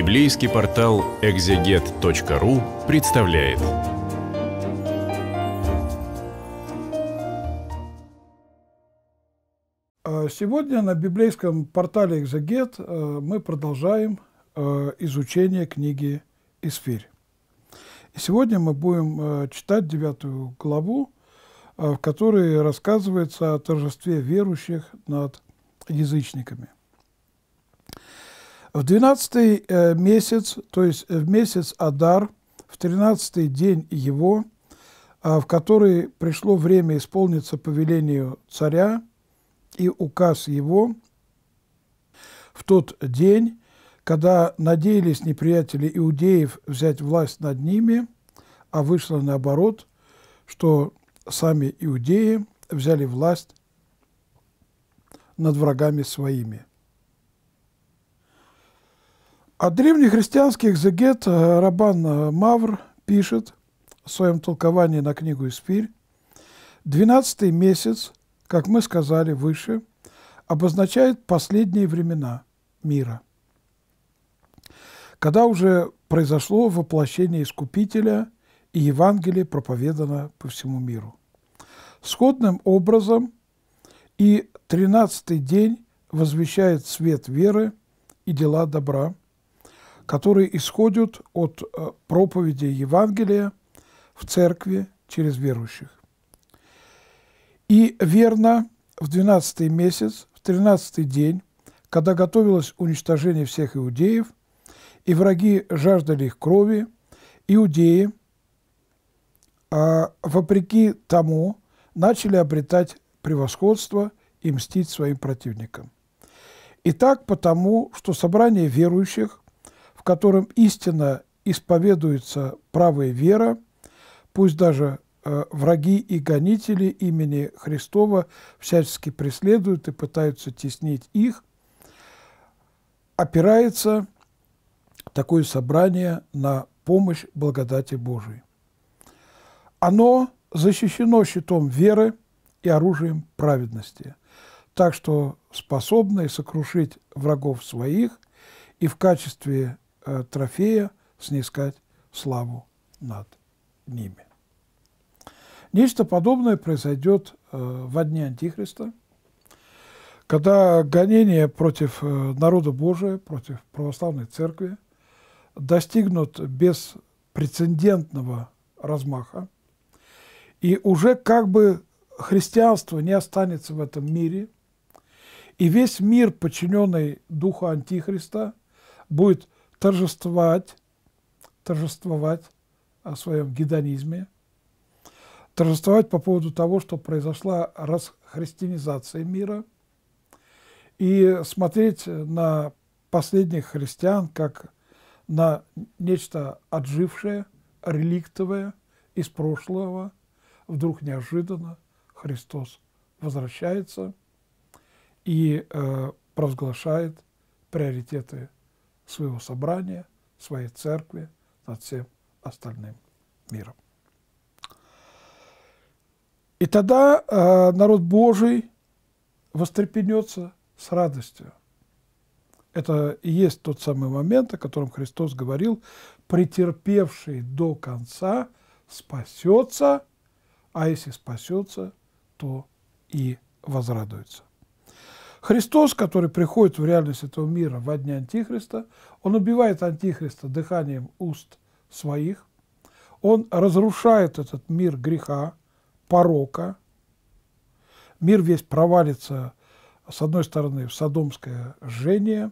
Библейский портал экзегет.ру представляет. А, сегодня на библейском портале «Экзегет» а, мы продолжаем а, изучение книги «Исфирь». И сегодня мы будем читать девятую главу, в которой рассказывается о торжестве верующих над язычниками – в 12 э, месяц, то есть э, в месяц Адар, в 13 день его, а, в который пришло время исполниться повелению царя и указ его, в тот день, когда надеялись неприятели иудеев взять власть над ними, а вышло наоборот, что сами иудеи взяли власть над врагами своими. А древнехристианский экзегет э, Рабан э, Мавр пишет в своем толковании на книгу «Испирь», «Двенадцатый месяц, как мы сказали выше, обозначает последние времена мира, когда уже произошло воплощение Искупителя и Евангелие проповедано по всему миру. Сходным образом и тринадцатый день возвещает свет веры и дела добра – которые исходят от э, проповеди Евангелия в церкви через верующих. И верно, в 12 месяц, в 13 день, когда готовилось уничтожение всех иудеев, и враги жаждали их крови, иудеи, а, вопреки тому, начали обретать превосходство и мстить своим противникам. И так потому, что собрание верующих в котором истинно исповедуется правая вера, пусть даже э, враги и гонители имени Христова всячески преследуют и пытаются теснить их, опирается такое собрание на помощь благодати Божией. Оно защищено щитом веры и оружием праведности, так что способно сокрушить врагов своих и в качестве Э, трофея снискать славу над ними. Нечто подобное произойдет э, в дни Антихриста, когда гонения против э, народа Божия, против православной церкви достигнут беспрецедентного размаха, и уже как бы христианство не останется в этом мире, и весь мир, подчиненный духу Антихриста, будет торжествовать, торжествовать о своем гедонизме, торжествовать по поводу того, что произошла расхристианизация мира, и смотреть на последних христиан как на нечто отжившее, реликтовое из прошлого. Вдруг неожиданно Христос возвращается и э, провозглашает приоритеты своего собрания, своей церкви над всем остальным миром. И тогда э, народ Божий вострепенется с радостью. Это и есть тот самый момент, о котором Христос говорил, претерпевший до конца спасется, а если спасется, то и возрадуется. Христос, который приходит в реальность этого мира во дни Антихриста, он убивает Антихриста дыханием уст своих, он разрушает этот мир греха, порока, мир весь провалится, с одной стороны, в садомское жжение,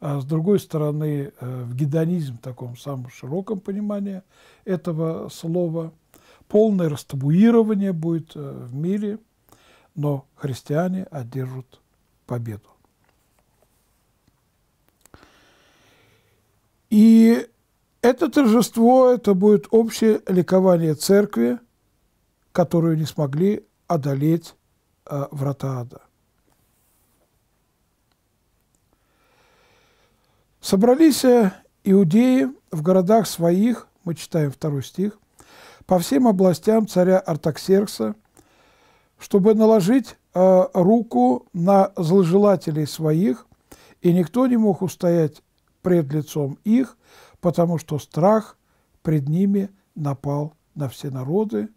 а с другой стороны, э, в гедонизм, в таком самом широком понимании этого слова. Полное растабуирование будет э, в мире, но христиане одержат победу. И это торжество, это будет общее ликование церкви, которую не смогли одолеть э, врата ада. Собрались э, иудеи в городах своих, мы читаем второй стих, по всем областям царя Артаксеркса, чтобы наложить Э, руку на злжелателей своих, и никто не мог устоять пред лицом их, потому что страх пред ними напал на все народы,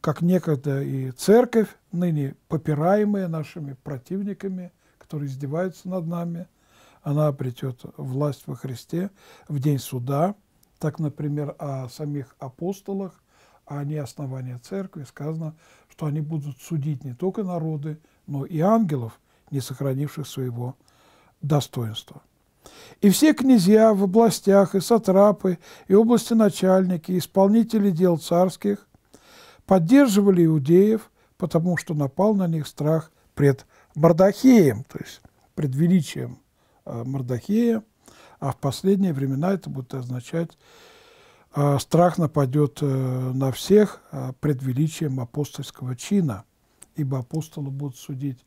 как некогда и церковь, ныне попираемая нашими противниками, которые издеваются над нами, она обретет власть во Христе в день суда. Так, например, о самих апостолах, а не основании церкви сказано, что они будут судить не только народы, но и ангелов, не сохранивших своего достоинства. И все князья в областях, и сатрапы, и области начальники, и исполнители дел царских поддерживали иудеев, потому что напал на них страх пред Мордахеем, то есть пред величием э, Мордахея, а в последние времена это будет означать а страх нападет э, на всех а, пред величием апостольского чина, ибо апостолы будут судить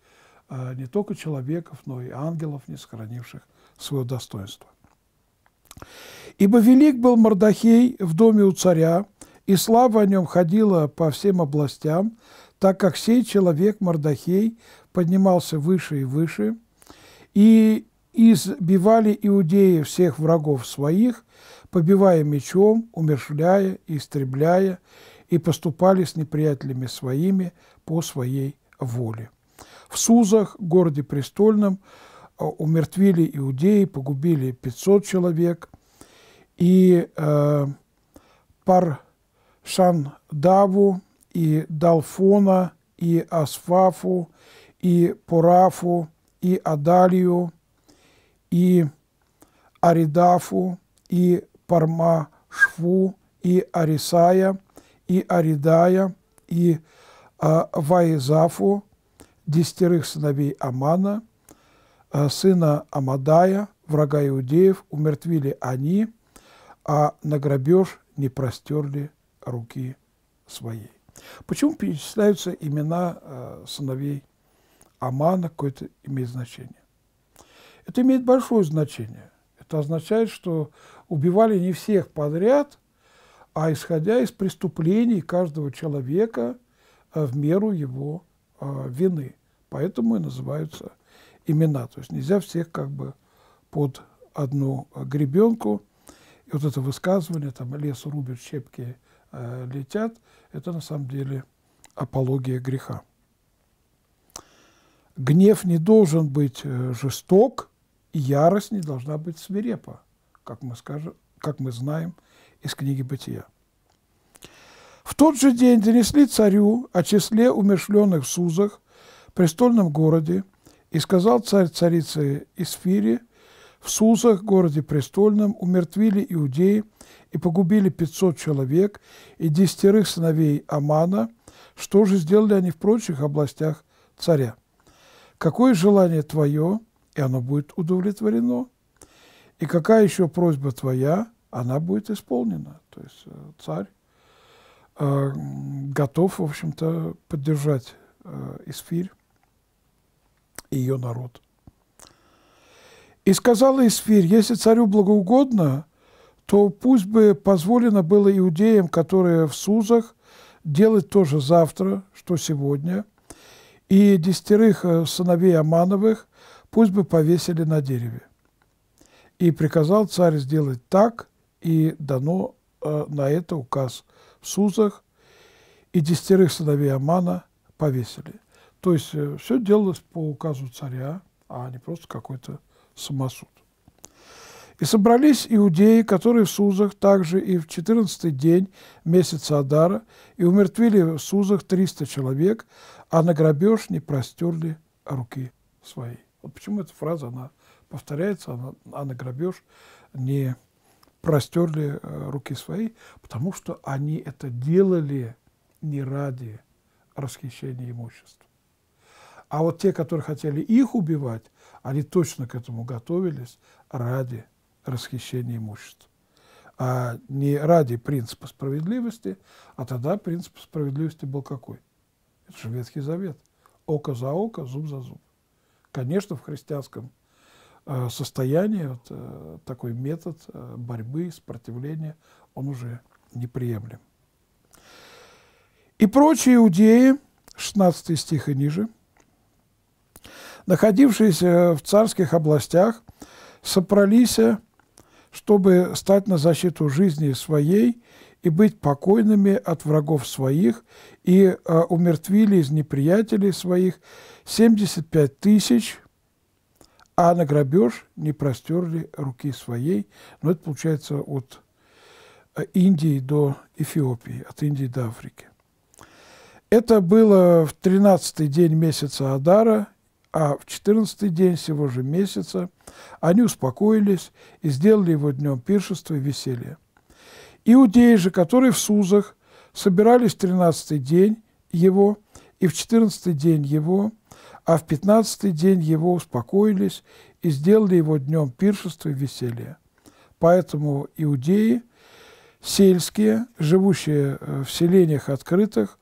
а, не только человеков, но и ангелов, не сохранивших свое достоинство. «Ибо велик был Мордахей в доме у царя, и слава о нем ходила по всем областям, так как сей человек Мордахей поднимался выше и выше, и избивали иудеи всех врагов своих, побивая мечом, умершляя и истребляя, и поступали с неприятелями своими по своей воле. В Сузах, городе престольном, э, умертвили иудеи, погубили 500 человек, и э, Паршандаву, и Далфона, и Асфафу, и Пурафу, и Адалию, и Аридафу, и Парма, Шву и Арисая, и Аридая, и а, Ваизафу, десятерых сыновей Амана, а, сына Амадая, врага иудеев, умертвили они, а на грабеж не простерли руки своей. Почему перечисляются имена а, сыновей Амана, какое-то имеет значение? Это имеет большое значение. Это означает, что убивали не всех подряд, а исходя из преступлений каждого человека э, в меру его э, вины. Поэтому и называются имена. То есть нельзя всех как бы под одну э, гребенку. И вот это высказывание, там лес рубят, щепки э, летят, это на самом деле апология греха. Гнев не должен быть жесток, ярость не должна быть свирепа, как мы, скажем, как мы знаем из книги «Бытия». В тот же день донесли царю о числе умершленных в Сузах, престольном городе, и сказал царь царице Исфире, в Сузах, городе престольном, умертвили иудеи и погубили 500 человек и десятерых сыновей Амана, что же сделали они в прочих областях царя. Какое желание твое, и оно будет удовлетворено. И какая еще просьба твоя, она будет исполнена. То есть э, царь э, готов, в общем-то, поддержать э, Исфирь и ее народ. И сказала Исфирь, если царю благоугодно, то пусть бы позволено было иудеям, которые в Сузах, делать тоже завтра, что сегодня, и десятерых э, сыновей Амановых пусть бы повесили на дереве. И приказал царь сделать так, и дано э, на это указ в Сузах, и десятерых сыновей Амана повесили. То есть э, все делалось по указу царя, а не просто какой-то самосуд. И собрались иудеи, которые в Сузах, также и в 14 день месяца Адара, и умертвили в Сузах 300 человек, а на грабеж не простерли руки свои. Вот а почему эта фраза, она повторяется, она, а грабеж не простерли э, руки свои, потому что они это делали не ради расхищения имущества. А вот те, которые хотели их убивать, они точно к этому готовились ради расхищения имущества. А не ради принципа справедливости, а тогда принцип справедливости был какой? Это же Ветхий Завет. Око за око, зуб за зуб. Конечно, в христианском э, состоянии вот, э, такой метод э, борьбы, сопротивления, он уже неприемлем. И прочие иудеи, 16 стих и ниже, находившиеся в царских областях, собрались, чтобы стать на защиту жизни своей – и быть покойными от врагов своих, и э, умертвили из неприятелей своих 75 тысяч, а на грабеж не простерли руки своей. Но ну, это получается от а, Индии до Эфиопии, от Индии до Африки. Это было в 13-й день месяца Адара, а в 14-й день сего же месяца они успокоились и сделали его днем пиршества и веселья. Иудеи же, которые в Сузах, собирались в тринадцатый день его и в четырнадцатый день его, а в пятнадцатый день его успокоились и сделали его днем пиршества и веселья. Поэтому иудеи сельские, живущие э, в селениях открытых,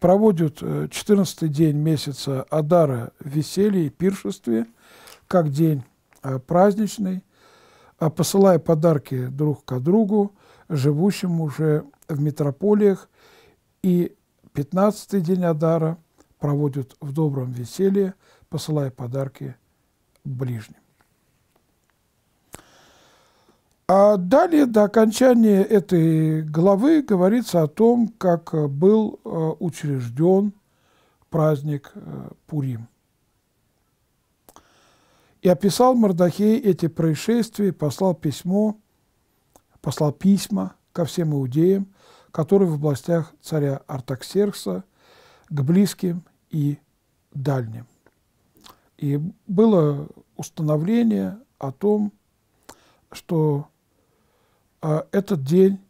проводят 14 э, день месяца Адара в веселье и пиршестве, как день э, праздничный, а посылая подарки друг к другу, живущим уже в метрополиях, и 15-й день Адара проводят в добром веселье, посылая подарки ближним. А далее, до окончания этой главы, говорится о том, как был э, учрежден праздник э, Пурим. И описал Мордахей эти происшествия, послал письмо, послал письма ко всем иудеям, которые в областях царя Артаксеркса, к близким и дальним. И было установление о том, что а, этот день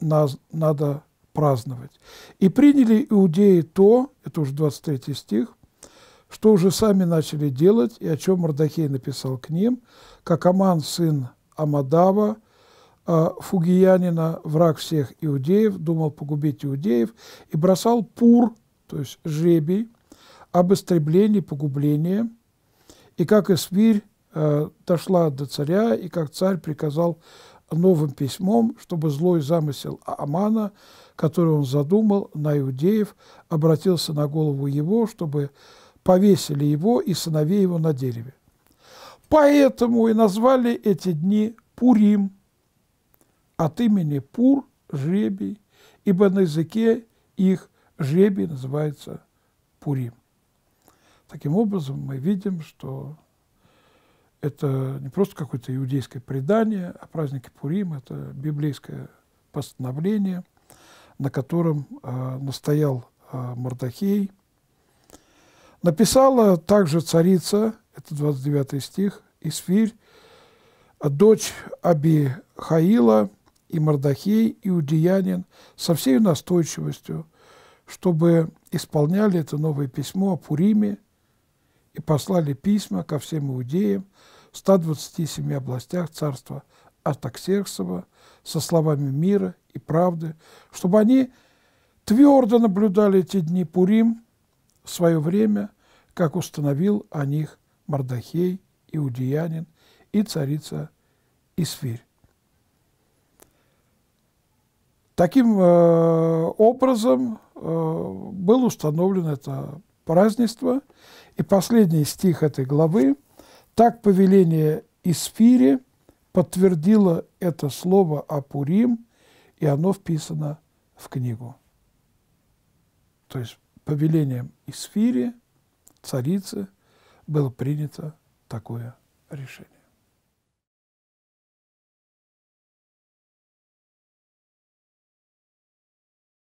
нас надо праздновать. И приняли иудеи то, это уже 23 стих, что уже сами начали делать и о чем Мордахей написал к ним, как Аман, сын Амадава, а, Фугиянина, враг всех иудеев, думал погубить иудеев, и бросал пур, то есть жребий, об истреблении, погублении, и как Исвирь э, а, дошла до царя, и как царь приказал новым письмом, чтобы злой замысел Амана, который он задумал на иудеев, обратился на голову его, чтобы повесили его и сыновей его на дереве. Поэтому и назвали эти дни Пурим от имени Пур – жребий, ибо на языке их жребий называется Пурим. Таким образом, мы видим, что это не просто какое-то иудейское предание, а праздники Пурим – это библейское постановление, на котором э, настоял э, Мордахей – Написала также царица, это 29 стих, Исфирь, дочь Аби Хаила и Мардахей, иудеянин, со всей настойчивостью, чтобы исполняли это новое письмо о Пуриме и послали письма ко всем иудеям в 127 областях царства Артаксерксова со словами мира и правды, чтобы они твердо наблюдали эти дни Пурим – в свое время, как установил о них Мардахей, Иудеянин и царица Исфирь. Таким э, образом э, был установлено это празднество, и последний стих этой главы «Так повеление Исфире подтвердило это слово о Пурим и оно вписано в книгу». То есть повелением Исфири, царицы, было принято такое решение.